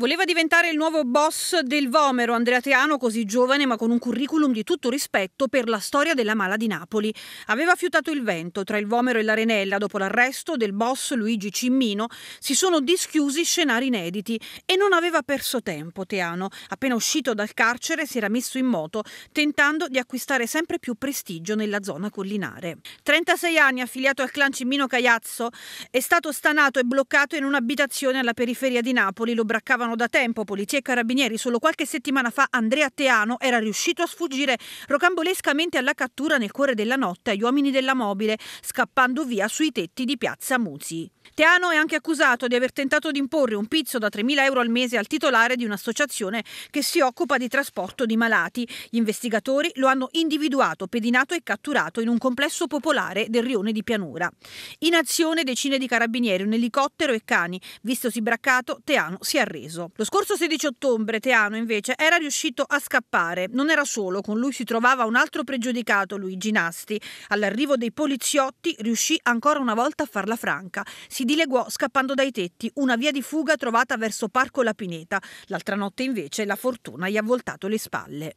Voleva diventare il nuovo boss del Vomero, Andrea Teano, così giovane ma con un curriculum di tutto rispetto per la storia della mala di Napoli. Aveva fiutato il vento tra il Vomero e l'Arenella dopo l'arresto del boss Luigi Cimmino, si sono dischiusi scenari inediti e non aveva perso tempo Teano. Appena uscito dal carcere si era messo in moto tentando di acquistare sempre più prestigio nella zona collinare. 36 anni affiliato al clan Cimmino Cagliazzo, è stato stanato e bloccato in un'abitazione alla periferia di Napoli, lo braccavano perseguivano da tempo polizia e carabinieri. Solo qualche settimana fa Andrea Teano era riuscito a sfuggire rocambolescamente alla cattura nel cuore della notte agli uomini della mobile, scappando via sui tetti di piazza Musi. Teano è anche accusato di aver tentato di imporre un pizzo da 3.000 euro al mese al titolare di un'associazione che si occupa di trasporto di malati. Gli investigatori lo hanno individuato, pedinato e catturato in un complesso popolare del rione di Pianura. In azione decine di carabinieri, un elicottero e cani. Vistosi braccato, Teano si è arreso ucciso. Lo scorso 16 ottobre Teano invece era riuscito a scappare. Non era solo, con lui si trovava un altro pregiudicato, Luigi Nasti. All'arrivo dei poliziotti riuscì ancora una volta a farla franca. Si dileguò scappando dai tetti, una via di fuga trovata verso Parco La Pineta. L'altra notte invece la fortuna gli ha voltato le spalle.